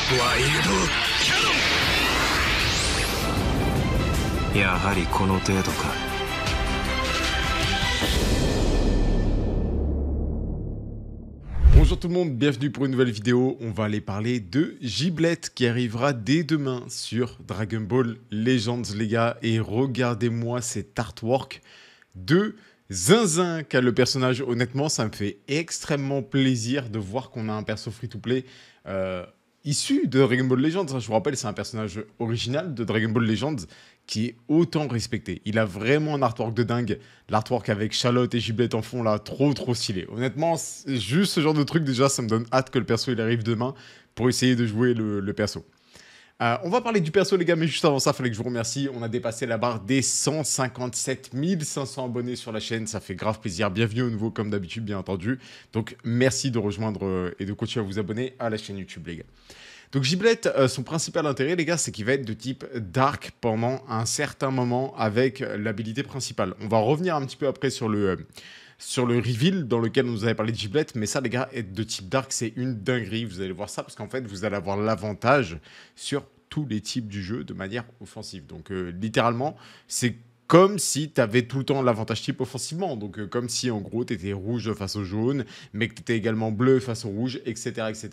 Bonjour tout le monde, bienvenue pour une nouvelle vidéo. On va aller parler de Giblette qui arrivera dès demain sur Dragon Ball Legends les gars. Et regardez-moi cet artwork de zinzin qu'a le personnage. Honnêtement, ça me fait extrêmement plaisir de voir qu'on a un perso free-to-play euh, issu de Dragon Ball Legends. Je vous rappelle, c'est un personnage original de Dragon Ball Legends qui est autant respecté. Il a vraiment un artwork de dingue. L'artwork avec Charlotte et Giblet en fond, là, trop trop stylé. Honnêtement, juste ce genre de truc, déjà, ça me donne hâte que le perso il arrive demain pour essayer de jouer le perso. Euh, on va parler du perso, les gars, mais juste avant ça, il fallait que je vous remercie. On a dépassé la barre des 157 500 abonnés sur la chaîne. Ça fait grave plaisir. Bienvenue au nouveau, comme d'habitude, bien entendu. Donc, merci de rejoindre euh, et de continuer à vous abonner à la chaîne YouTube, les gars. Donc Giblet, euh, son principal intérêt, les gars, c'est qu'il va être de type Dark pendant un certain moment avec l'habilité principale. On va revenir un petit peu après sur le, sur le reveal dans lequel on nous avait parlé de Giblet. Mais ça, les gars, être de type Dark, c'est une dinguerie. Vous allez voir ça parce qu'en fait, vous allez avoir l'avantage sur tous les types du jeu de manière offensive. Donc, euh, littéralement, c'est comme si tu avais tout le temps l'avantage type offensivement. Donc, euh, comme si en gros, tu étais rouge face au jaune, mais que tu également bleu face au rouge, etc., etc.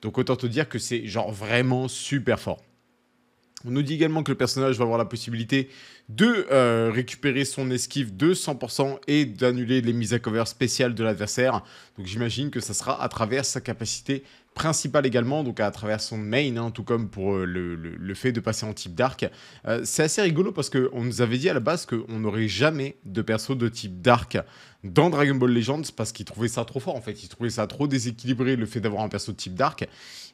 Donc, autant te dire que c'est genre vraiment super fort. On nous dit également que le personnage va avoir la possibilité de euh, récupérer son esquive de 100% et d'annuler les mises à cover spéciales de l'adversaire. Donc j'imagine que ça sera à travers sa capacité principal également, donc à travers son main, hein, tout comme pour euh, le, le, fait de passer en type dark. Euh, c'est assez rigolo parce qu'on nous avait dit à la base qu'on n'aurait jamais de perso de type dark dans Dragon Ball Legends parce qu'ils trouvaient ça trop fort en fait, ils trouvaient ça trop déséquilibré le fait d'avoir un perso de type dark.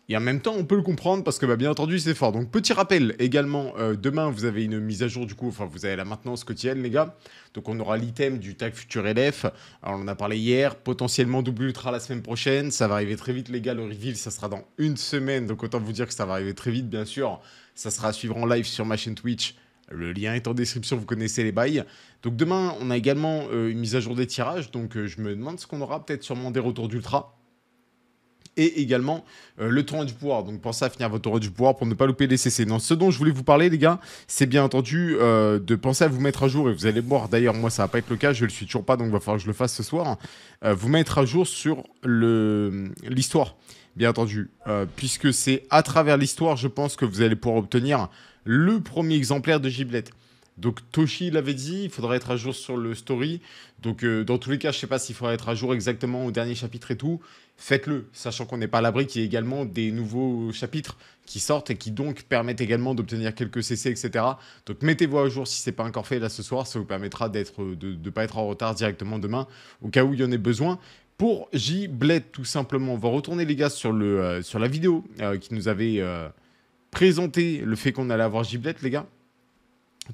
Et en même temps, on peut le comprendre parce que bah, bien entendu, c'est fort. Donc petit rappel également, euh, demain vous avez une mise à jour du coup, enfin vous avez la maintenance quotidienne les gars. Donc on aura l'item du tag futur LF. Alors, on en a parlé hier, potentiellement double ultra la semaine prochaine, ça va arriver très vite les gars le reveal ça sera dans une semaine. Donc autant vous dire que ça va arriver très vite, bien sûr. Ça sera à suivre en live sur ma chaîne Twitch. Le lien est en description, vous connaissez les bails. Donc demain, on a également euh, une mise à jour des tirages. Donc euh, je me demande ce qu'on aura peut-être sûrement des retours d'Ultra et également euh, le tournoi du pouvoir. Donc pensez à finir votre tournoi du pouvoir pour ne pas louper les CC. Non, ce dont je voulais vous parler, les gars, c'est bien entendu euh, de penser à vous mettre à jour. Et vous allez voir, d'ailleurs, moi, ça va pas être le cas. Je le suis toujours pas, donc il va falloir que je le fasse ce soir. Euh, vous mettre à jour sur l'histoire, bien entendu. puisque c'est à travers l'histoire, je pense que vous allez pouvoir obtenir le premier exemplaire de Giblette. Donc Toshi l'avait dit, il faudra être à jour sur le story. Donc euh, dans tous les cas, je ne sais pas s'il faudra être à jour exactement au dernier chapitre et tout. Faites-le, sachant qu'on n'est pas à l'abri qu'il y ait également des nouveaux chapitres qui sortent et qui donc permettent également d'obtenir quelques CC, etc. Donc mettez-vous à jour si ce n'est pas encore fait là ce soir, ça vous permettra euh, de ne pas être en retard directement demain au cas où il y en ait besoin pour J tout simplement. On va retourner les gars sur, euh, la vidéo qui nous avait présenté le fait qu'on allait avoir J les gars.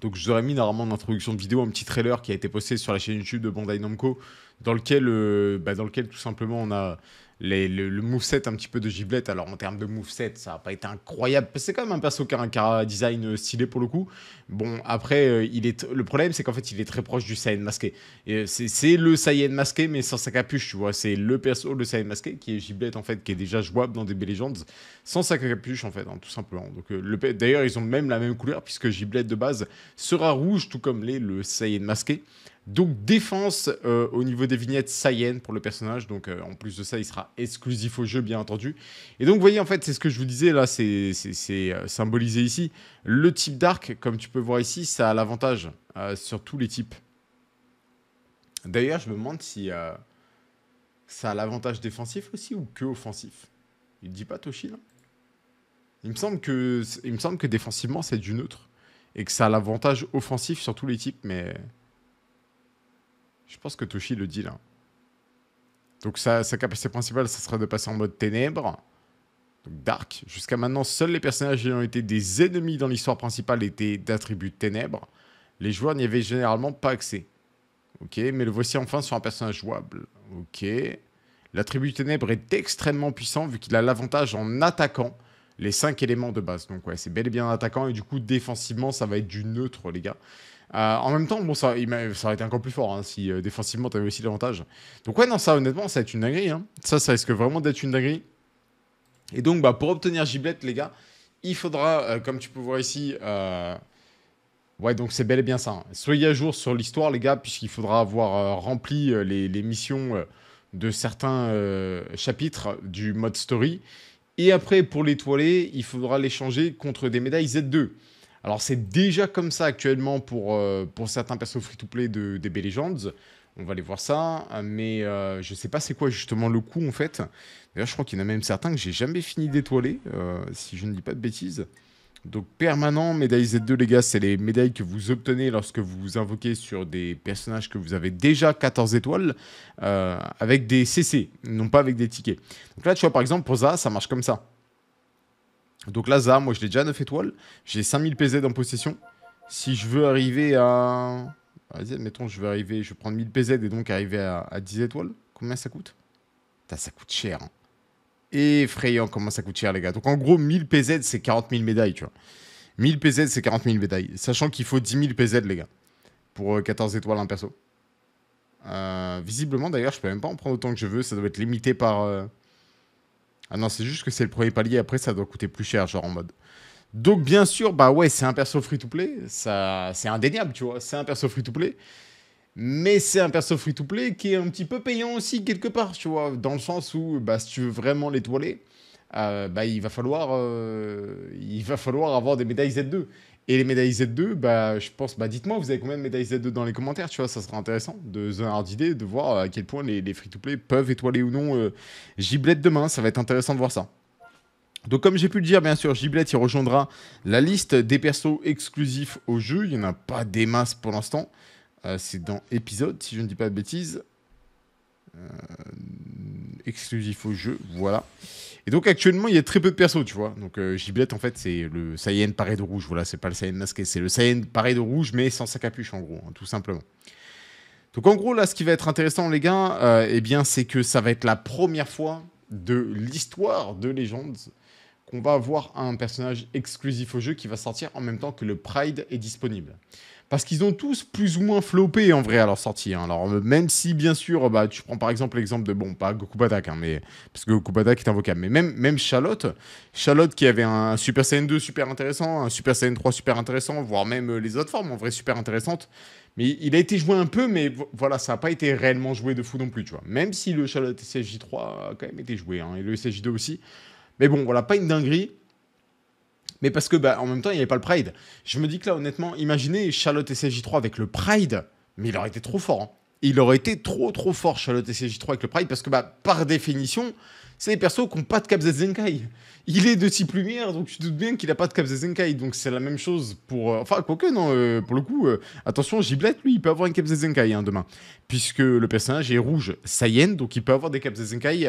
Donc, je vous aurais mis normalement en introduction de vidéo un petit trailer qui a été posté sur la chaîne YouTube de Bandai Namco, dans lequel, euh, bah, dans lequel tout simplement on a le, le, moveset un petit peu de Giblet. Alors en termes de moveset, ça n'a pas été incroyable. C'est quand même un perso qui a un design euh, stylé pour le coup. Bon, après, euh, il est le problème, c'est qu'en fait, il est très proche du Saiyan masqué. Euh, c'est le Saiyan masqué, mais sans sa capuche, tu vois. C'est le perso, le Saiyan masqué, qui est Giblet, en fait, qui est déjà jouable dans DB Legends, sans sa capuche, en fait, hein, tout simplement. Donc, D'ailleurs, ils ont même la même couleur, puisque Giblet de base sera rouge, tout comme le Saiyan masqué. Donc défense euh, au niveau des vignettes Saiyan pour le personnage. Donc euh, en plus de ça, il sera exclusif au jeu, bien entendu. Et donc vous voyez, en fait, c'est ce que je vous disais là, c'est euh, symbolisé ici. Le type d'arc, comme tu peux voir ici, ça a l'avantage sur tous les types. D'ailleurs, je me demande si ça a l'avantage défensif aussi ou que offensif. Il dit pas Toshi là il me semble que il me semble que défensivement c'est du neutre et que ça a l'avantage offensif sur tous les types, mais je pense que Toshi le dit là. Donc sa, sa capacité principale, ça sera de passer en mode ténèbres. Donc Dark. Jusqu'à maintenant, seuls les personnages ayant été des ennemis dans l'histoire principale étaient d'attributs ténèbres. Les joueurs n'y avaient généralement pas accès. Ok, mais le voici enfin sur un personnage jouable. Ok. L'attribut ténèbres est extrêmement puissant vu qu'il a l'avantage en attaquant les cinq éléments de base. Donc ouais, c'est bel et bien attaquant et du coup défensivement, ça va être du neutre les gars. Euh, en même temps, bon, ça, aurait été encore plus fort hein, si euh, défensivement tu avais aussi l'avantage. Donc, ouais, non, ça, honnêtement, ça va être une dinguerie. Hein. Ça, ça risque vraiment d'être une dinguerie. Et donc, bah, pour obtenir Giblette, les gars, il faudra, euh, comme tu peux voir ici, ouais, donc c'est bel et bien ça. Hein. Soyez à jour sur l'histoire, les gars, puisqu'il faudra avoir rempli les, les, missions de certains chapitres du mode story. Et après, pour l'étoiler, il faudra l'échanger contre des médailles Z2. Alors c'est déjà comme ça actuellement pour, euh, pour certains persos free-to-play de b Legends. On va aller voir ça, mais euh, je sais pas c'est quoi justement le coup en fait. D'ailleurs, je crois qu'il y en a même certains que j'ai jamais fini d'étoiler, euh, si je ne dis pas de bêtises. Donc permanent, médaille Z2 les gars, c'est les médailles que vous obtenez lorsque vous vous invoquez sur des personnages que vous avez déjà 14 étoiles avec des CC, non pas avec des tickets. Donc là, tu vois par exemple pour ça, ça marche comme ça. Donc là, Zah, moi, je l'ai déjà 9 étoiles. J'ai 5000 PZ en possession. Si je veux arriver à... Vas-y, admettons, je vais arriver, je vais prendre 1000 PZ et donc arriver à, 10 étoiles. Combien ça coûte Putain, ça coûte cher. Hein. Effrayant comment ça coûte cher, les gars. Donc en gros, 1000 PZ, c'est 40 000 médailles, tu vois. 1000 PZ, c'est 40 000 médailles. Sachant qu'il faut 10 000 PZ, les gars, pour 14 euh, étoiles un perso. Euh, visiblement, d'ailleurs, je peux même pas en prendre autant que je veux. Ça doit être limité par, euh, ah non, c'est juste que c'est le premier palier, après ça doit coûter plus cher, genre en mode. Donc bien sûr, bah ouais, c'est un perso free-to-play, ça, c'est indéniable, tu vois, c'est un perso free-to-play. Mais c'est un perso free-to-play qui est un petit peu payant aussi quelque part, tu vois, dans le sens où, bah, si tu veux vraiment l'étoiler, euh, bah, il va falloir, euh, il va falloir avoir des médailles Z2. Et les médailles Z2, bah, je pense, bah, dites-moi, vous avez combien de médailles Z2 dans les commentaires, tu vois, ça sera intéressant de The de voir euh, à quel point les, free-to-play peuvent étoiler ou non euh, Giblet demain, ça va être intéressant de voir ça. Donc comme j'ai pu le dire, bien sûr, Giblet, il rejoindra la liste des persos exclusifs au jeu, il n'y en a pas des masses pour l'instant, euh, c'est dans épisode, si je ne dis pas de bêtises, euh, exclusif au jeu, voilà. Et donc actuellement, il y a très peu de persos, tu vois. Donc euh, Giblet, en fait, c'est le Saiyan paré de rouge, voilà, c'est pas le Saiyan masqué, c'est le Saiyan paré de rouge, mais sans sa capuche, en gros, hein, tout simplement. Donc en gros, là, ce qui va être intéressant, les gars, euh, eh bien, c'est que ça va être la première fois de l'histoire de Legends qu'on va avoir un personnage exclusif au jeu qui va sortir en même temps que le Pride est disponible parce qu'ils ont tous plus ou moins floppé en vrai à leur sortie. Hein. Alors, euh, même si, bien sûr, bah, tu prends par exemple l'exemple de, bon, pas Goku Batak, hein, mais, parce que Goku Batak est invocable, mais même, même Charlotte, Charlotte qui avait un Super Saiyan 2 super intéressant, un Super Saiyan 3 super intéressant, voire même euh, les autres formes en vrai super intéressantes, mais il a été joué un peu, mais voilà, ça n'a pas été réellement joué de fou non plus, tu vois. Même si le Charlotte ssj 3 a quand même été joué, hein, et le ssj 2 aussi. Mais bon, voilà, pas une dinguerie mais parce que bah, en même temps, il n'y avait pas le Pride. Je me dis que là, honnêtement, imaginez Charlotte et CJ3 avec le Pride, mais il aurait été trop fort. Hein. Il aurait été trop, trop fort, Charlotte et CJ3 avec le Pride, parce que bah, par définition, c'est des persos qui n'ont pas de cap Zenkai. Il est de type lumière, donc tu doute bien qu'il n'a pas de de Zenkai. Donc c'est la même chose pour. Euh, enfin, quoique, non, euh, pour le coup, euh, attention, giblet lui, il peut avoir une cap Zenkai hein, demain. Puisque le personnage est rouge Saiyan, donc il peut avoir des de Zenkai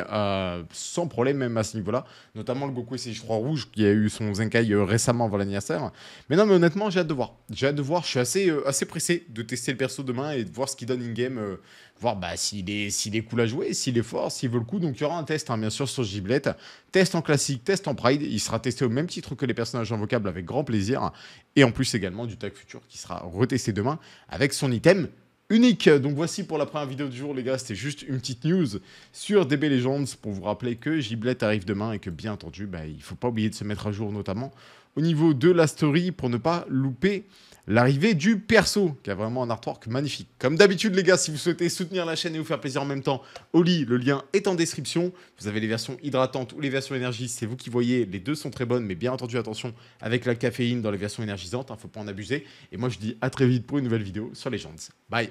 sans problème, même à ce niveau-là. Notamment le Goku je 3 rouge qui a eu son Zenkai récemment avant l'anniversaire. Mais non, mais honnêtement, j'ai hâte de voir. J'ai hâte de voir. Je suis assez, assez pressé de tester le perso demain et de voir ce qu'il donne in-game voir bah, s'il est, s'il est cool à jouer, s'il est fort, s'il veut le coup. Donc il y aura un test, hein, bien sûr, sur Giblet. Test en classique, test en Pride. Il sera testé au même titre que les personnages invocables avec grand plaisir. Et en plus également du tag futur qui sera retesté demain avec son item unique. Donc voici pour la première vidéo du jour, les gars. C'était juste une petite news sur DB Legends pour vous rappeler que Giblet arrive demain et que, bien entendu, bah, il ne faut pas oublier de se mettre à jour, notamment au niveau de la story pour ne pas louper l'arrivée du perso, qui a vraiment un artwork magnifique. Comme d'habitude, les gars, si vous souhaitez soutenir la chaîne et vous faire plaisir en même temps, Oli, le lien est en description. Vous avez les versions hydratantes ou les versions énergie, c'est vous qui voyez. Les deux sont très bonnes, mais bien entendu, attention avec la caféine dans les versions énergisantes, ne hein, faut pas en abuser. Et moi, je dis à très vite pour une nouvelle vidéo sur les Legends. Bye